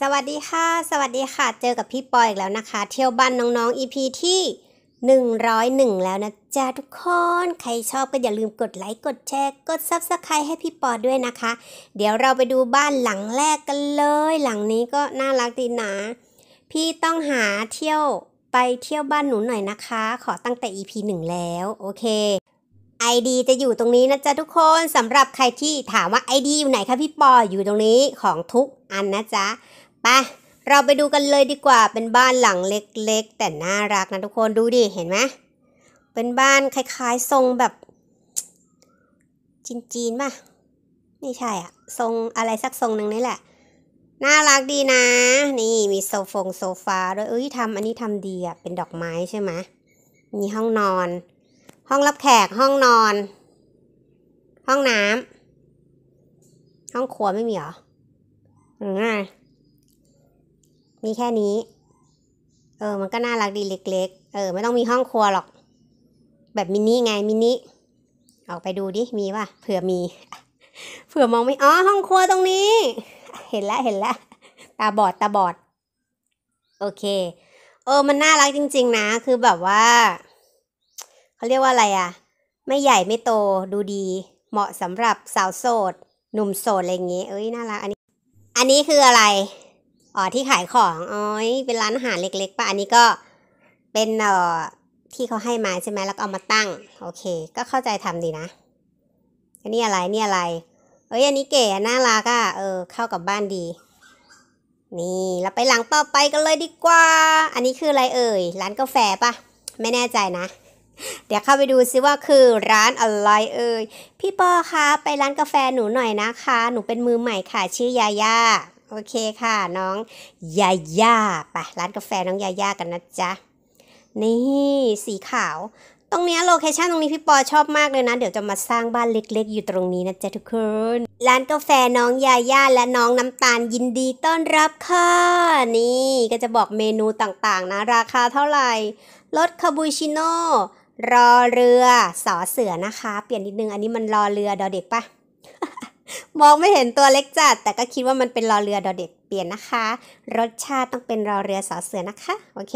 สวัสดีค่ะ สวัสดีค่ะเจอกับพี่ปอยอีกแล้วนะคะเที่ยวบ้านน้องๆ EP ที่ 101 แล้วนะจ๊ะทุกคนใครชอบก็อย่าลืมกดไลค์กดแชร์ กด s u b สไครต์ให้พี่ปอด้วยนะคะ เดี๋ยวเราไปดูบ้านหลังแรกกันเลย หลังนี้ก็น่ารักดีนะ พี่ต้องหาเที่ยวไปเที่ยวบ้านหนูหน่อยนะคะขอตั้งแต่ EP 1 แล้วโอเค ID จะอยู่ตรงนี้นะจ๊ะทุกคนสำหรับใครที่ถามว่า ID อยู่ไหนคะพี่ปออยู่ตรงนี้ของทุกอันนะจ๊ะไปเราไปดูกันเลยดีกว่าเป็นบ้านหลังเล็กๆ แต่น่ารักนะทุกคนดูดิเห็นไหมเป็นบ้านคล้าย ๆ ทรงแบบจีนๆป่ะไม่ใช่อะทรงอะไรสักทรงหนึ่งนี่แหละ น่ารักดีนะ นี่มีโซฟงโซฟาด้วยเอ้ยทำอันนี้ทำดีอะเป็นดอกไม้ใช่ไหมมีห้องนอนห้องรับแขกห้องนอน ห้องน้ำ ห้องครัวไม่มีหรอหรือมีแค่นี้ เออ มันก็น่ารักดีเล็ก ๆ เออไม่ต้องมีห้องครัวหรอก แบบมินิไง มินิ ออกไปดูดิ มีป่ะเผื่อมี เผื่อมองไม่ อ๋อห้องครัวตรงนี้ เห็นแล้ว เห็นแล้ว ตาบอด ตาบอด โอเค เออ มันน่ารักจริง ๆ นะ คือแบบว่าเขาเรียกว่าอะไรอะไม่ใหญ่ไม่โตดูดี เหมาะสำหรับสาวโสด หนุ่มโสดอะไรเงี้ยเอ้ยน่ารักอันนี้ อันนี้คืออะไร อ๋อ ที่ขายของอ๋อเป็นร้านอาหารเล็กๆป่ะ อันนี้ก็เป็นเอ่อที่เขาให้มาใช่ไหมแล้วเอามาตั้ง โอเค ก็เข้าใจทำดีนะ อันนี้อะไรนี่อะไร เอ้ย อันนี้เก๋น่ารักอะ่ะเออ เข้ากับบ้านดี นี่เราไปหลังต่อไปกันเลยดีกว่า อันนี้คืออะไรเอ่ย ร้านกาแฟปะไม่แน่ใจนะเดี๋ยวเข้าไปดูซิว่าคือร้านอะไรเอ่ยพี่ปอคะไปร้านกาแฟหนูหน่อยนะคะ หนูเป็นมือใหม่ค่ะ ชื่อยาย่าโอเคค่ะ น้องยาย่าไปร้านกาแฟน้องยาย่ากันนะจ๊ะนี่สีขาวตรงนี้โลเคชั่นตรงนี้พี่ปอชอบมากเลยนะเดี๋ยวจะมาสร้างบ้านเล็กๆ อยู่ตรงนี้นะจ๊ะทุกคนร้านกาแฟน้องยาย่าและน้องน้ำตาลยินดีต้อนรับค่ะ นี่ก็จะบอกเมนูต่างๆนะ ราคาเท่าไหร่รสคาบูชิโน่รอเรือสอเสือนะคะ เปลี่ยนนิดนึงอันนี้มันรอเรือดอเด็กปะมองไม่เห็นตัวเล็กจัดแต่ก็คิดว่ามันเป็นรอเรือดอเด็กเปลี่ยนนะคะ รสชาติต้องเป็นรอเรือสอเสือนะคะโอเค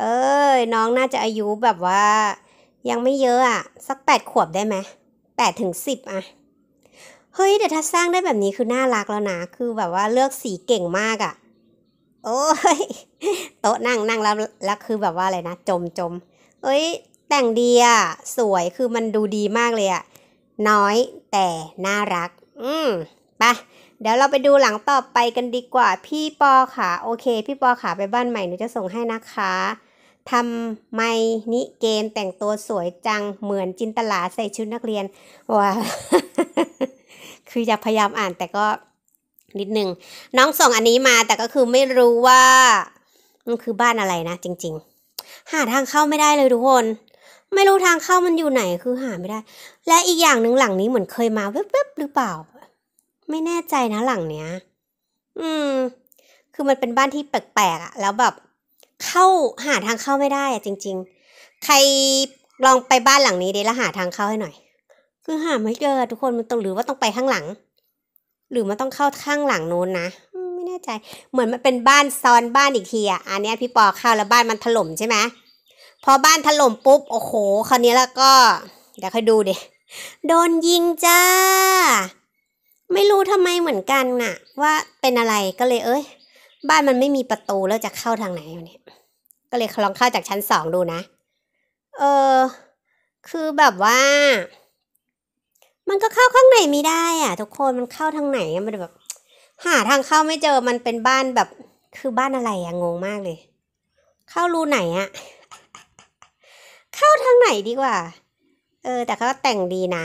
เอ้ยน้องน่าจะอายุแบบว่ายังไม่เยอะอะสักแปดขวบได้ไหมแปดถึงสิบอะเฮ้ยแต่ถ้าสร้างได้แบบนี้คือน่ารักแล้วนะ คือแบบว่าเลือกสีเก่งมากอะโอ้ยโต๊ะนั่งนั่งแล้วแล้วคือแบบว่าอะไรนะจมจมเอ้ยแต่งดีอะสวยคือมันดูดีมากเลยอะน้อยแต่น่ารัก อืมปะเดี๋ยวเราไปดูหลังต่อไปกันดีกว่า พี่ปอค่ะ โอเค พี่ปอค่ะไปบ้านใหม่หนูจะส่งให้นะคะทำไมนิเกนแต่งตัวสวยจังเหมือนจินตลาใส่ชุดนักเรียนว้าคืออยากพยายามอ่านแต่ก็นิดนึงน้องส่งอันนี้มาแต่ก็คือไม่รู้ว่ามันคือบ้านอะไรนะจริง ๆ หาทางเข้าไม่ได้เลยทุกคนไม่รู้ทางเข้ามันอยู่ไหน คือหาไม่ได้ และอีกอย่างหนึ่งหลังนี้เหมือนเคยมาเว็บๆหรือเปล่า ไม่แน่ใจนะหลังเนี้ย อืมคือมันเป็นบ้านที่แปลกๆอะแล้วแบบเข้าหาทางเข้าไม่ได้อะจริง ๆ ใครลองไปบ้านหลังนี้ดีแล้วหาทางเข้าให้หน่อย คือหาไม่เจอทุกคนมันต้องหรือว่าต้องไปข้างหลัง หรือมันต้องเข้าข้างหลังโน้นนะไม่แน่ใจ เหมือนมันเป็นบ้านซ้อนบ้านอีกทีอ่ะอันนี้พี่ปอเข้าแล้วบ้านมันถล่มใช่ไหมพอบ้านถล่มปุ๊บ โอ้โห คราวนี้แล้วก็ เดี๋ยวค่อยดูเดี๋ยโดนยิงจ้า ไม่รู้ทำไมเหมือนกันน่ะ ว่าเป็นอะไรก็เลยเอ้ยบ้านมันไม่มีประตูแล้วจะเข้าทางไหนเนี่ย ก็เลยลองเข้าจากชั้นสองดูนะ เออคือแบบว่า มันก็เข้าข้างในไม่ได้ อ่ะ ทุกคนมันเข้าทางไหนมันแบบ หาทางเข้าไม่เจอมันเป็นบ้านแบบ คือบ้านอะไรอะงงมากเลย เข้ารูไหนอะเข้าทางไหนดีกว่า เออ แต่เขาแต่งดีนะ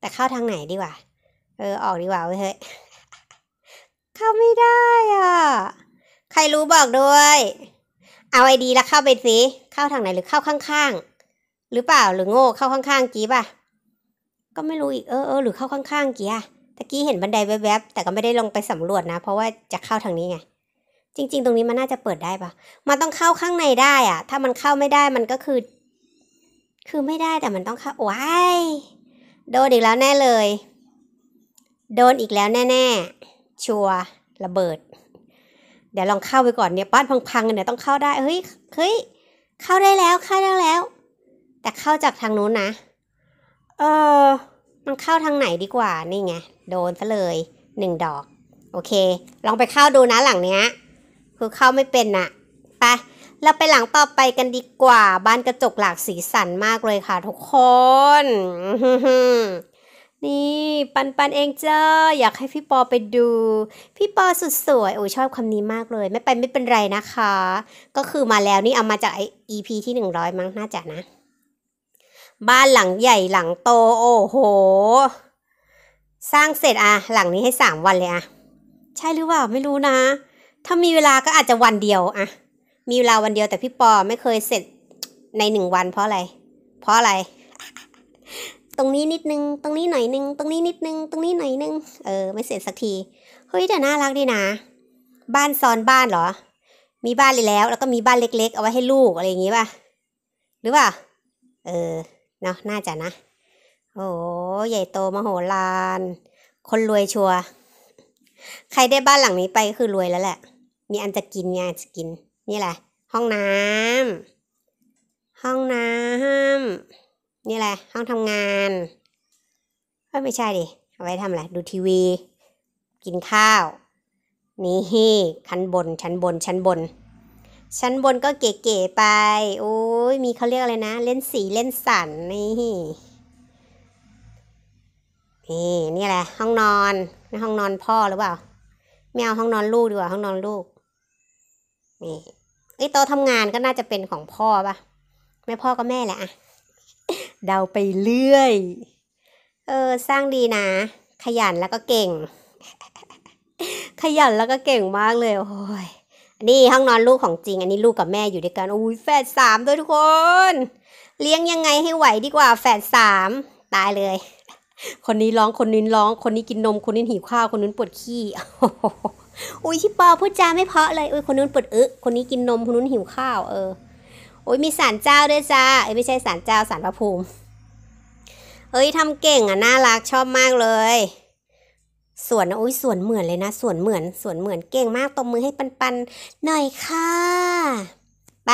แต่เข้าทางไหนดีกว่าเออ ออกดีกว่าเฮ้ย เข้าไม่ได้อ่ะใครรู้บอกด้วย เอาไอดีแล้วเข้าไปสิ เข้าทางไหนหรือเข้าข้างๆหรือเปล่า หรือโง่เข้าข้างๆกี้ป่ะก็ไม่รู้อีกเออเออ หรือเข้าข้างๆกี้อะตะกี้เห็นบันไดแวบๆ แต่ก็ไม่ได้ลงไปสำรวจนะ เพราะว่าจะเข้าทางนี้ไง จริง ๆ ตรงนี้มันน่าจะเปิดได้ปะมันต้องเข้าข้างในได้อะถ้ามันเข้าไม่ได้มันก็คือคือไม่ได้แต่มันต้องเข้าว้ายโดนอีกแล้วแน่เลย โดนอีกแล้วแน่ๆ ชัวระเบิด เดี๋ยวลองเข้าไปก่อนเนี่ยป้านพังๆเนี่ยต้องเข้าได้เฮ้ยเฮ้ยเข้าได้แล้วเข้าได้แล้ว แต่เข้าจากทางนู้นนะเออมันเข้าทางไหนดีกว่านี่ไงโดนซะเลยหนึ่งดอก โอเค ลองไปเข้าดูนะหลังเนี้ยคือเข้าไม่เป็นนะ่ะไปเราไปหลังต่อไปกันดีกว่า บ้านกระจกหลากสีสันมากเลยค่ะ ทุกคนนี่ ปันปันเองเจ้าอยากให้พี่ปอไปดู พี่ปอสุดสวยโอ้ชอบคำนี้มากเลย ไม่ไปไม่เป็นไรนะคะ ก็คือมาแล้วนี่เอามาจากไอ EP ที่หนึ่งร้อยมั้งน่าจะนะ บ้านหลังใหญ่หลังโต โอ้โห สร้างเสร็จอะหลังนี้ให้สามวันเลยอะใช่หรือเปล่าไม่รู้นะ ถ้ามีเวลาก็อาจจะวันเดียวอะมีเวลาวันเดียวแต่พี่ปอไม่เคยเสร็จในหนึ่งวันเพราะอะไร เพราะอะไร ตรงนี้นิดนึง ตรงนี้หน่อยนึง ตรงนี้นิด นึง ตรงนี้หน่อยนึง เออ ไม่เสร็จสักที เฮ้ยแต่น่ารักดีนะ บ้านซ้อนบ้านเหรอ มีบ้านเลยแล้ว แล้วก็มีบ้านเล็ก ๆ เอาไว้ให้ลูกอะไรอย่างงี้ป่ะ หรือเปล่า เออ เนาะน่าจะนะ โอ้ใหญ่โตมโหฬาร คนรวยชัว ใครได้บ้านหลังนี้ไปก็คือรวยแล้วแหละ มีอันจะกินไงจะกินนี่แหละ ห้องน้ำห้องน้ำนี่แหละ ห้องทำงานเอ้ไม่ใช่ดิเอาไว้ทำอะไรดูทีวี กินข้าว นี่ชั้นบน ชั้นบนชั้นบน ชั้นบนก็เก๋ๆไปโอ้ยมีเขาเรียกอะไรนะ เล่นสีเล่นสันนี่นี่นี่แหละ ห้องนอนห้องนอนพ่อหรือเปล่าไม่เอาห้องนอนลูกดีกว่าห้องนอนลูกนี่ไอโต๊ะทำงานก็น่าจะเป็นของพ่อปะแม่พ่อก็แม่แหละอะเดาไปเรื่อยเออสร้างดีนะ ขยันแล้วก็เก่ง ขยันแล้วก็เก่งมากเลยโอ้ยนี่ ห้องนอนลูกของจริง อันนี้ลูกกับแม่อยู่ด้วยกัน อุ้ยแฝดสามด้วยทุกคน เลี้ยงยังไงให้ไหวดีกว่าแฝดสามตายเลย คนนี้ร้องคนนี้ร้องคนนี้กินนมคนนี้หิวข้าวคนนี้ปวดขี้อุ้ยที่ปอพูดจาไม่เพาะเลยอุ้ยคนนู้นปวดอึคนนี้กินนม คนนู้นหิวข้าวเอออุ้ยมีสารเจ้าด้วยจ้าเอ้ยไม่ใช่สารเจ้าสารพระภูมิ เอ้ยทำเก่งอ่ะน่ารักชอบมากเลยสวนนะอุ้ยสวนเหมือนเลยนะสวนเหมือนสวนเหมือนเก่งมากตบมือให้ปันปันหน่อยค่ะไป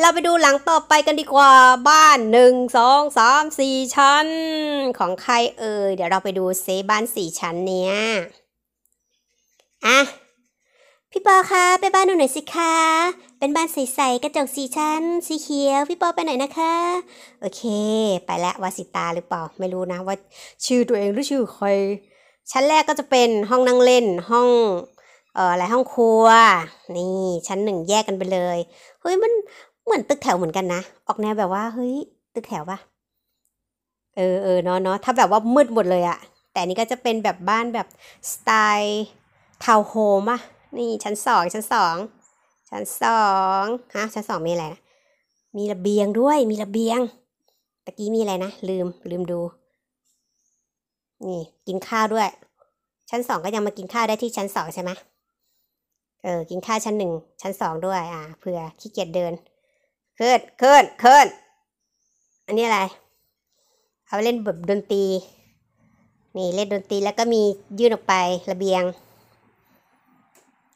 เราไปดูหลังต่อไปกันดีกว่าบ้านหนึ่งสองสามสี่ชั้นของใครเอ่ยเดี๋ยวเราไปดูเซบ้านสี่ชั้นเนี้ยอะพี่ปอคะไปบ้านหนูหน่อยสิคะเป็นบ้านใสๆกระจกสีชั้น สีเขียว พี่ปอไปไหนนะคะโอเค ไปแล้ววาสิตาหรือเปล่าไม่รู้นะว่าชื่อตัวเองหรือชื่อใครชั้นแรกก็จะเป็นห้องนั่งเล่น ห้องเอ่ออะไรห้องครัว นี่ชั้นหนึ่งแยกกันไปเลยเฮ้ยมันเหมือน ตึกแถวเหมือนกันนะออกแนวแบบว่าเฮ้ย ตึกแถวปะเออเออเนาะเนาะถ้าแบบว่ามืดหมดเลยอะแต่นี้ก็จะเป็นแบบบ้านแบบสไตล์ทาวน์โฮมอ่ะนี่ชั้นสองชั้นสอง ชั้นสองฮะ ชั้นสองมีอะไรนะมีระเบียงด้วย มีระเบียง ตะกี้มีอะไรนะ ลืม ลืมดู นี่กินข้าวด้วย ชั้นสองก็ยังมากินข้าวได้ที่ชั้นสองใช่ไหมเออ กินข้าวชั้นหนึ่ง ชั้นสองด้วย อ่า เผื่อขี้เกียจเดิน เคื่อนื่อนื่อน อันนี้อะไร เอาเล่นแบบดนตรี นี่เล่นดนตรีแล้วก็มียื่นออกไประเบียง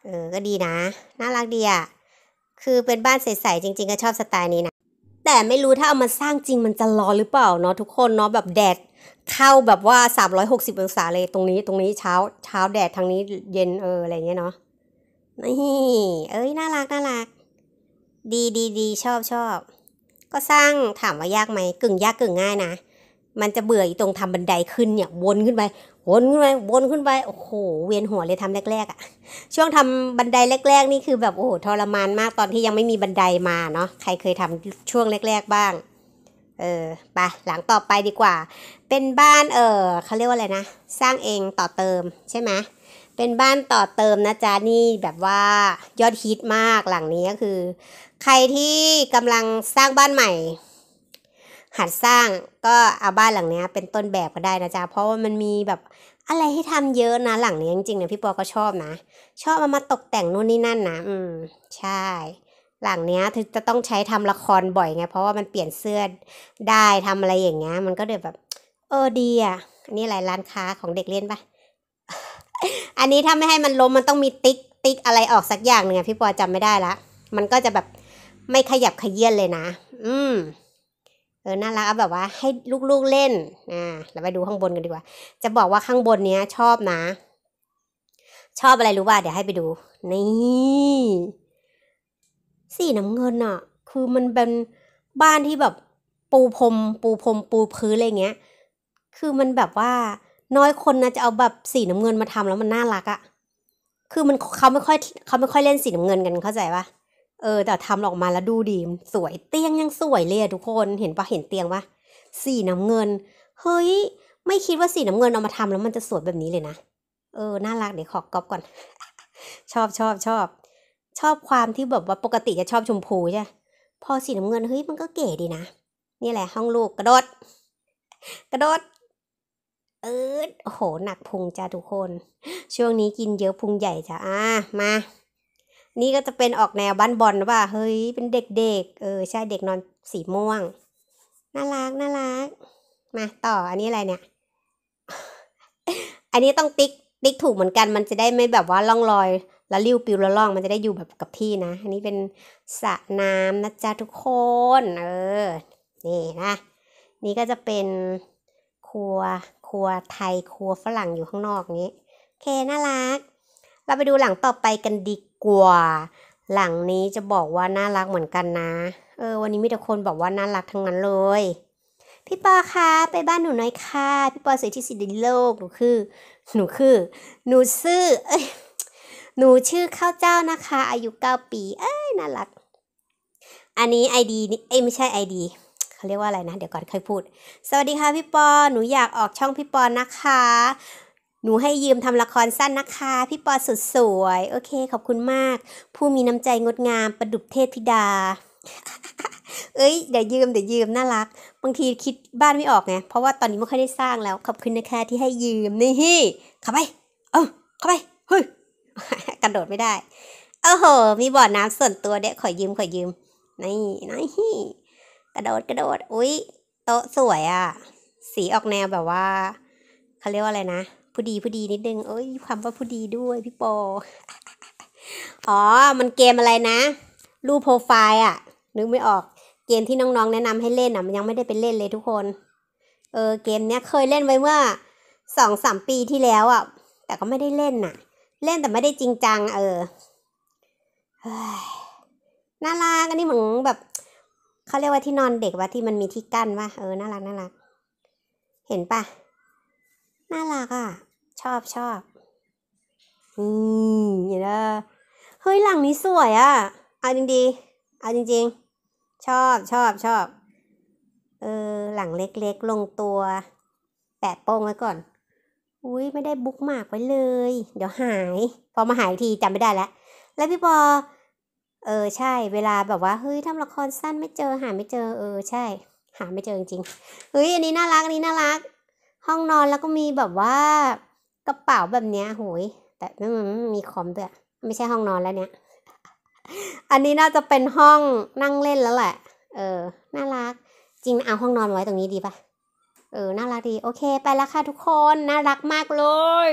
เออก็ดีนะ น่ารักดีอะคือเป็นบ้านใสๆจริงๆ ก็ชอบสไตล์นี้นะ แต่ไม่รู้ถ้าเอามาสร้างจริงมันจะร้อนหรือเปล่าเนาะทุกคนเนาะแบบแดด เข้าแบบว่า360องศาเลย ตรงนี้ตรงนี้เช้าเช้าแดดทางนี้เย็นเอออะไรเงี้ยเนาะนี่เอ้ยน่ารักน่ารักดีดีดีชอบชอบก็สร้างถามว่ายากไหมกึ่งยากกึ่งง่ายนะมันจะเบื่อตรงทำบันไดขึ้นเนี่ยวนขึ้นไป วนขึ้นไปวนขึ้นไป โอ้โหเวียนหัวเลยทำแรกๆอะ่ะ ช่วงทำบันไดแรกๆ นี่คือแบบโอ้โหทรมานมากตอนที่ยังไม่มีบันไดมาเนาะใครเคยทำช่วงแรก ๆบ้างเออไป หลังต่อไปดีกว่า เป็นบ้านเออเขาเรียกว่าอะไรนะ สร้างเองต่อเติมใช่ไหมเป็นบ้านต่อเติมนะจ๊ะนี่แบบว่ายอดฮิตมากหลังนี้ก็คือ ใครที่กำลังสร้างบ้านใหม่หัดสร้างก็เอาบ้านหลังนี้เป็นต้นแบบก็ได้นะจ๊ะเพราะว่ามันมีแบบอะไรให้ทำเยอะนะหลังนี้จริงๆเนี่ยพี่ปอก็ชอบนะ ชอบมามาตกแต่งนู่นนี่นั่นนะอืม ใช่ หลังเนี้ยถึงจะต้องใช้ทำละครบ่อยไงเพราะว่ามันเปลี่ยนเสื้อได้ทำอะไรอย่างเงี้ย มันก็เดือแบบเออดีอ่ะอันนี้อะไรร้านค้าของเด็กเล่นปะอันนี้ถ้าไม่ให้มันล้มมันต้องมีติ๊กติ๊กอะไรออกสักอย่างหนึ่งพี่ปอจำไม่ได้ละ มันก็จะแบบไม่ขยับขยื่นเลยนะอืมเออ น่ารักแบบว่าให้ลูกๆเล่นอ่าเราไปดูข้างบนกันดีกว่า จะบอกว่าข้างบนเนี้ยชอบนะ ชอบอะไรรู้ป่ะ เดี๋ยวให้ไปดู นี่สีน้ำเงินอะคือมันเป็นบ้านที่แบบปูพรม ปูพรม ปูพื้นอะไรเงี้ย คือมันแบบว่าน้อยคนนะจะเอาแบบสีน้ำเงินมาทำแล้วมันน่ารักอะคือมันเขาไม่ค่อยเขาไม่ค่อยเล่นสีน้ำเงินกันเข้าใจปะเออแต่ทำออกมาแล้วดูดีสวยเตียงยังสวยเลยทุกคนเห็นปะเห็นเตียงปะสีน้ำเงินเฮ้ยไม่คิดว่าสีน้ำเงินเอามาทำแล้วมันจะสวยแบบนี้เลยนะเออน่ารักเดี๋ยวขอกรอบก่อน ชอบชอบชอบชอบความที่แบบว่าปกติจะชอบชมพูใช่พอสีน้ำเงินเฮ้ยมันก็เก๋ดีนะนี่แหละห้องลูกกระโดด กระโดด เออโอ้โหหนักพุงจ้าทุกคน ช่วงนี้กินเยอะพุงใหญ่จ้ะอ่ะมานี่ก็จะเป็นออกแนวบ้านบอลว่าเฮ้ย เป็นเด็กๆเออใช่เด็กนอนสีม่วง น่ารักน่ารัก มาต่ออันนี้อะไรเนี่ย อันนี้ต้องติ๊ก ติ๊กถูกเหมือนกัน มันจะได้ไม่แบบว่าล่องลอย แล้วริ้วปิวละล่อง มันจะได้อยู่แบบกับที่นะ อันนี้เป็นสระน้ำนะจ๊ะทุกคน เออ นี่นะ นี่ก็จะเป็นครัว ครัวไทย ครัวฝรั่งอยู่ข้างนอกนี้โอเค น่ารัก เราไปดูหลังต่อไปกันดีกว่าหลังนี้จะบอกว่าน่ารักเหมือนกันนะ เออวันนี้มีแต่คนบอกว่าน่ารักทั้งนั้นเลย พี่ปอคะไปบ้านหนูหน่อยค่ะ พี่ปอสวยที่สุดในโลกหนูคือหนูคือหนูซื่ออหนูชื่อข้าวเจ้านะคะ อายุเก้าปี เอ้ยน่ารัก อันนี้ไอดีนเอ้ยไม่ใช่ไอดีเขาเรียกว่าอะไรนะ เดี๋ยวก่อนเคยพูดสวัสดีค่ะ พี่ปอหนูอยากออกช่องพี่ปอนะคะหนูให้ยืมทำละครสั้นนะคะ พี่ปอสุดสวย โอเค ขอบคุณมาก ผู้มีน้ำใจงดงามประดุบเทพธิดา เอ้ยเดี๋ยวยืมเดี๋ยวยืม น่ารัก บางทีคิดบ้านไม่ออกไงเพราะว่าตอนนี้ไม่ค่อยได้สร้างแล้ว ขอบคุณนะคะที่ให้ยืม นี่ฮิเข้าไป เออเข้าไป เฮ้ย กระโดดไม่ได้ โอ้โห มีบ่อน้ำส่วนตัวเด็กขอยืมขอยืมนี่นี่ฮ่กระโดดกระโดดอุ้ยโต๊ะสวยอะ่ะสีออกแนวแบบว่าเขาเรียกว่าอะไรนะผู้ดีผู้ดีนิดนึง เอ้ยความว่าผู้ดีด้วยพี่ปออ๋อมันเกมอะไรนะ รูปโปรไฟล์อะนึกไม่ออก เกมที่น้องๆ แนะนำให้เล่นอะมันยังไม่ได้ไปเล่นเลยทุกคน เออ เกมเนี้ยเคยเล่นไว้เมื่อสองสามปีที่แล้วอะ แต่ก็ไม่ได้เล่นอ่ะ เล่นแต่ไม่ได้จริงจัง เออน่ารักอันนี้เหมือนแบบ เขาเรียกว่าที่นอนเด็กว่าที่มันมีที่กั้นว่าเออ น่ารักน่ารัก เห็นปะน่ารักอ่ะชอบชอบอือเห็นไหเฮ้ย หลังนี้สวยอะ่ะ เอาจริงดีเอาจริง ๆ ชอบชอบชอบ เออหลังเล็กๆ ลงตัว แปะโป้งไว้ก่อน อุ้ยไม่ได้บุ๊กมากไว้เลย เดี๋ยวหาย พอมาหายทีจำไม่ได้แล้วแล้วพี่ปอ เออใช่ เวลาแบบว่าเฮ้ยทำละครสั้นไม่เจอหาไม่เจอเออ ใช่ หาไม่เจอจริง ๆเฮ้ยอันนี้น่ารักอันนี้น่ารัก ห้องนอนแล้วก็มีแบบว่ากระเป๋าแบบเนี้ยหยแต่นั่มนมีคอมด้วย ไม่ใช่ห้องนอนแล้วเนี่ย อันนี้น่าจะเป็นห้องนั่งเล่นแล้วแหละ เออ น่ารัก จริงเอาห้องนอนไว้ตรงนี้ดีปะเออ น่ารักดี โอเค ไปแล้วค่ะทุกคน น่ารักมากเลย